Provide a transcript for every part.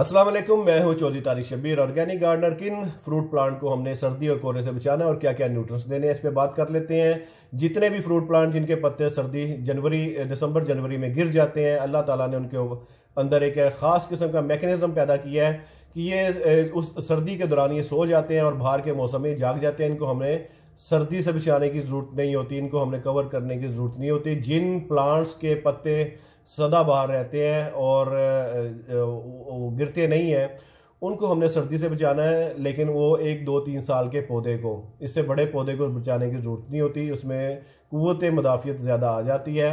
अस्सलाम वालेकुम मैं हूं चौधरी तारिक शबीर ऑर्गेनिक गार्डनर किन फ्रूट प्लांट को हमने सर्दी और कोहरे से बचाना और क्या क्या न्यूट्रंस देने हैं इस पर बात कर लेते हैं जितने भी फ्रूट प्लांट जिनके पत्ते सर्दी जनवरी दिसंबर जनवरी में गिर जाते हैं अल्लाह ताला ने उनके अंदर एक ख़ास किस्म का मेकनिज़म पैदा किया है कि ये उस सर्दी के दौरान ये सो जाते हैं और बाहर के मौसम में जाग जाते हैं इनको हमने सर्दी से बचाने की ज़रूरत नहीं होती इनको हमने कवर करने की ज़रूरत नहीं होती जिन प्लांट्स के पत्ते सदाबहार रहते हैं और गिरते नहीं हैं उनको हमने सर्दी से बचाना है लेकिन वो एक दो तीन साल के पौधे को इससे बड़े पौधे को बचाने की ज़रूरत नहीं होती उसमें कुत मुदाफ़ियत ज़्यादा आ जाती है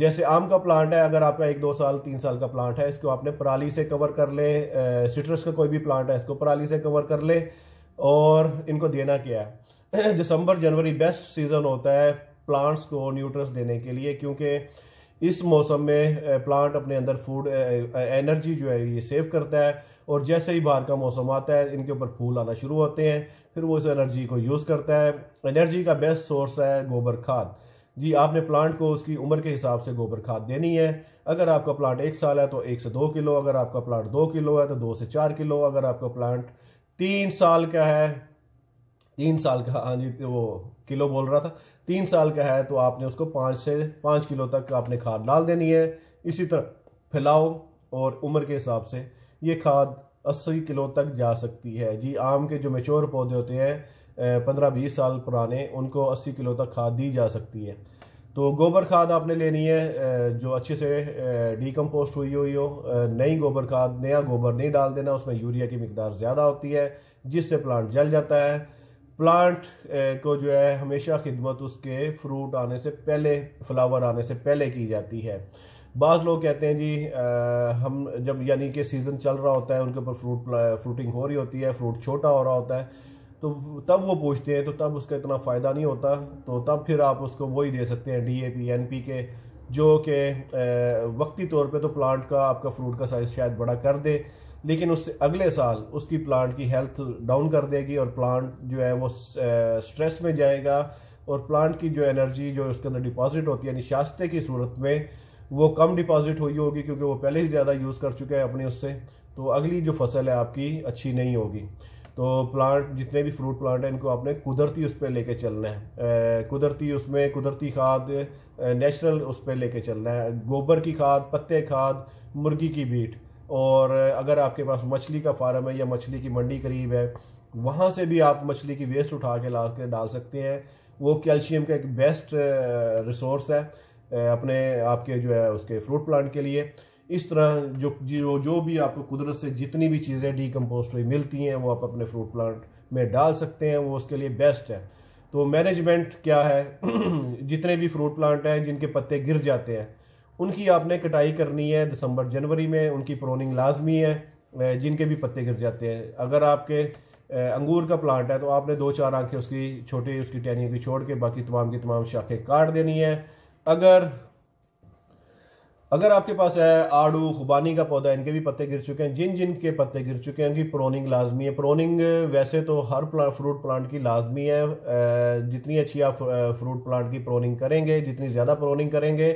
जैसे आम का प्लांट है अगर आपका एक दो साल तीन साल का प्लांट है इसको आपने पराली से कवर कर लें सिट्रस का कोई भी प्लांट है इसको पराली से कवर कर लें और इनको देना क्या है दिसंबर जनवरी बेस्ट सीज़न होता है प्लांट्स को न्यूट्रस देने के लिए क्योंकि इस मौसम में प्लांट अपने अंदर फूड एनर्जी जो है ये सेव करता है और जैसे ही बाहर का मौसम आता है इनके ऊपर फूल आना शुरू होते हैं फिर वो इस एनर्जी को यूज़ करता है एनर्जी का बेस्ट सोर्स है गोबर खाद जी आपने प्लांट को उसकी उम्र के हिसाब से गोबर खाद देनी है अगर आपका प्लांट एक साल है तो एक से दो किलो अगर आपका प्लांट दो किलो है तो दो से चार किलो अगर आपका प्लांट तीन साल का है तीन साल का हाँ जी वो किलो बोल रहा था तीन साल का है तो आपने उसको पाँच से पाँच किलो तक आपने खाद डाल देनी है इसी तरह फैलाओ और उम्र के हिसाब से ये खाद अस्सी किलो तक जा सकती है जी आम के जो मेच्योर पौधे होते हैं पंद्रह बीस साल पुराने उनको अस्सी किलो तक खाद दी जा सकती है तो गोबर खाद आपने लेनी है जो अच्छे से डीकम्पोस्ट हुई हुई हो नई गोबर खाद नया गोबर नहीं डाल देना उसमें यूरिया की मकदार ज़्यादा होती है जिससे प्लांट जल जाता है प्लांट को जो है हमेशा खिदमत उसके फ्रूट आने से पहले फ्लावर आने से पहले की जाती है बाज़ लोग कहते हैं जी आ, हम जब यानी कि सीज़न चल रहा होता है उनके ऊपर फ्रूट फ्रूटिंग हो रही होती है फ्रूट छोटा हो रहा होता है तो तब वो पूछते हैं तो तब उसका इतना फ़ायदा नहीं होता तो तब फिर आप उसको वही दे सकते हैं D A P N P K जो कि वक्ती तौर पे तो प्लांट का आपका फ्रूट का साइज़ शायद बड़ा कर दे लेकिन उससे अगले साल उसकी प्लांट की हेल्थ डाउन कर देगी और प्लांट जो है वो स्ट्रेस में जाएगा और प्लांट की जो एनर्जी जो उसके अंदर डिपॉजिट होती है यानी शास्ते की सूरत में वो कम डिपॉजिट हुई होगी क्योंकि वो पहले ही ज़्यादा यूज़ कर चुके हैं अपने उससे तो अगली जो फसल है आपकी अच्छी नहीं होगी तो प्लांट जितने भी फ्रूट प्लांट हैं इनको आपने कुदरती उस पर लेके चलना है कुदरती उसमें कुदरती खाद नेचुरल उस पर लेके चलना है गोबर की खाद पत्ते खाद मुर्गी की बीट और अगर आपके पास मछली का फार्म है या मछली की मंडी करीब है वहाँ से भी आप मछली की वेस्ट उठा के ला के डाल सकते हैं वो कैल्शियम का एक बेस्ट रिसोर्स है अपने आपके जो है उसके फ्रूट प्लांट के लिए इस तरह जो जो जो भी आपको कुदरत से जितनी भी चीज़ें डीकम्पोस्ट हुई मिलती हैं वो आप अपने फ्रूट प्लांट में डाल सकते हैं वो उसके लिए बेस्ट है तो मैनेजमेंट क्या है जितने भी फ्रूट प्लांट हैं जिनके पत्ते गिर जाते हैं उनकी आपने कटाई करनी है दिसंबर जनवरी में उनकी प्रोनिंग लाजमी है जिनके भी पत्ते गिर जाते हैं अगर आपके अंगूर का प्लांट है तो आपने दो चार आंखें उसकी छोटी उसकी टहनियों की छोड़ के बाकी तमाम की तमाम शाखें काट देनी है अगर अगर आपके पास है आड़ू खुबानी का पौधा इनके भी पत्ते गिर चुके हैं जिन जिन के पत्ते गिर चुके हैं उनकी प्रोनिंग लाजमी है प्रोनिंग वैसे तो हर प्लांट फ्रूट प्लांट की लाजमी है जितनी अच्छी आप फ्रूट प्लांट की प्रोनिंग करेंगे जितनी ज़्यादा प्रोनिंग करेंगे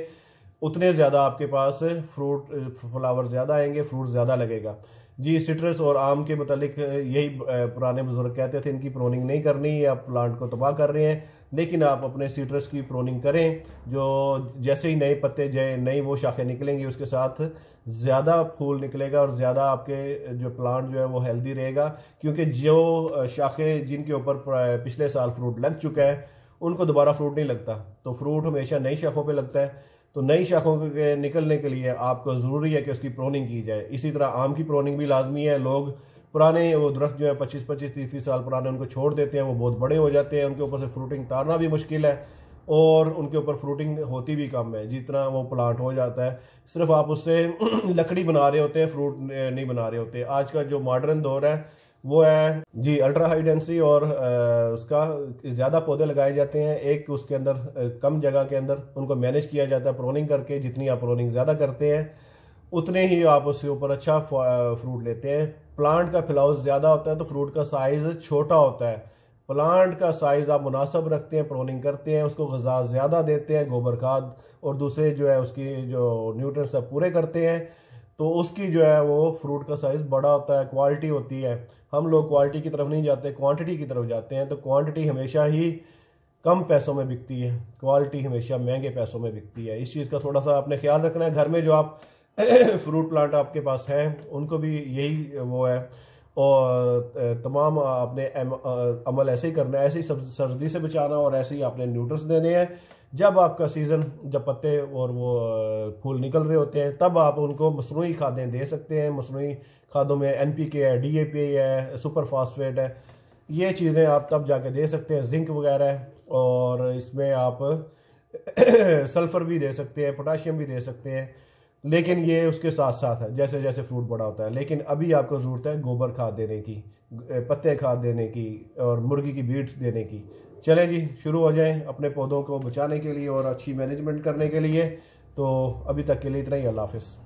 उतने ज़्यादा आपके पास फ्रूट फ्लावर ज़्यादा आएंगे फ्रूट ज़्यादा लगेगा जी सिट्रस और आम के मतलब यही पुराने बुजुर्ग कहते थे इनकी प्रोनिंग नहीं करनी या प्लांट को तबाह कर रहे हैं लेकिन आप अपने सिट्रस की प्रोनिंग करें जो जैसे ही नए पत्ते जाए नई वो शाखें निकलेंगी उसके साथ ज़्यादा फूल निकलेगा और ज़्यादा आपके जो प्लांट जो है वो हेल्दी रहेगा क्योंकि जो शाखें जिनके ऊपर पिछले साल फ्रूट लग चुका है उनको दोबारा फ्रूट नहीं लगता तो फ्रूट हमेशा नई शाखों पर लगता है तो नई शाखों के निकलने के लिए आपको ज़रूरी है कि उसकी प्रोनिंग की जाए इसी तरह आम की प्रोनिंग भी लाजमी है लोग पुराने वो दरख्त जो है पच्चीस पच्चीस तीस तीस साल पुराने उनको छोड़ देते हैं वो बहुत बड़े हो जाते हैं उनके ऊपर से फ्रूटिंग तारना भी मुश्किल है और उनके ऊपर फ्रूटिंग होती भी कम है जितना वो प्लांट हो जाता है सिर्फ आप उससे लकड़ी बना रहे होते हैं फ्रूट नहीं बना रहे होते आज का जो मॉडर्न दौर है वो है जी अल्ट्रा हाई डेंसिटी और उसका ज़्यादा पौधे लगाए जाते हैं एक उसके अंदर कम जगह के अंदर उनको मैनेज किया जाता है प्रोनिंग करके जितनी आप प्रोनिंग ज़्यादा करते हैं उतने ही आप उसके ऊपर अच्छा फ्रूट लेते हैं प्लांट का फिलाउस ज़्यादा होता है तो फ्रूट का साइज़ छोटा होता है प्लांट का साइज आप मुनासब रखते हैं प्रोनिंग करते हैं उसको गजा ज़्यादा देते हैं गोबर खाद और दूसरे जो है उसकी जो न्यूट्रंस पूरे करते हैं तो उसकी जो है वो फ्रूट का साइज़ बड़ा होता है क्वालिटी होती है हम लोग क्वालिटी की तरफ नहीं जाते क्वांटिटी की तरफ जाते हैं तो क्वांटिटी हमेशा ही कम पैसों में बिकती है क्वालिटी हमेशा महंगे पैसों में बिकती है इस चीज़ का थोड़ा सा आपने ख्याल रखना है घर में जो आप फ्रूट प्लांट आपके पास हैं उनको भी यही वो है और तमाम आपने अमल ऐसे ही करना है ऐसे ही सर्दी से बचाना और ऐसे ही आपने न्यूट्रस देने हैं जब आपका सीज़न जब पत्ते और वो फूल निकल रहे होते हैं तब आप उनको मसनू खादें दे सकते हैं मसनू खादों में एन पी के है डी ए पी है सुपर फास्फेट है ये चीज़ें आप तब जाके दे सकते हैं जिंक वगैरह और इसमें आप सल्फ़र भी दे सकते हैं पोटाशियम भी दे सकते हैं लेकिन ये उसके साथ साथ है जैसे जैसे फ्रूट बड़ा होता है लेकिन अभी आपको ज़रूरत है गोबर खाद देने की पत्ते खाद देने की और मुर्गी की बीट देने की चले जी शुरू हो जाएं अपने पौधों को बचाने के लिए और अच्छी मैनेजमेंट करने के लिए तो अभी तक के लिए इतना ही अल्लाह हाफिज़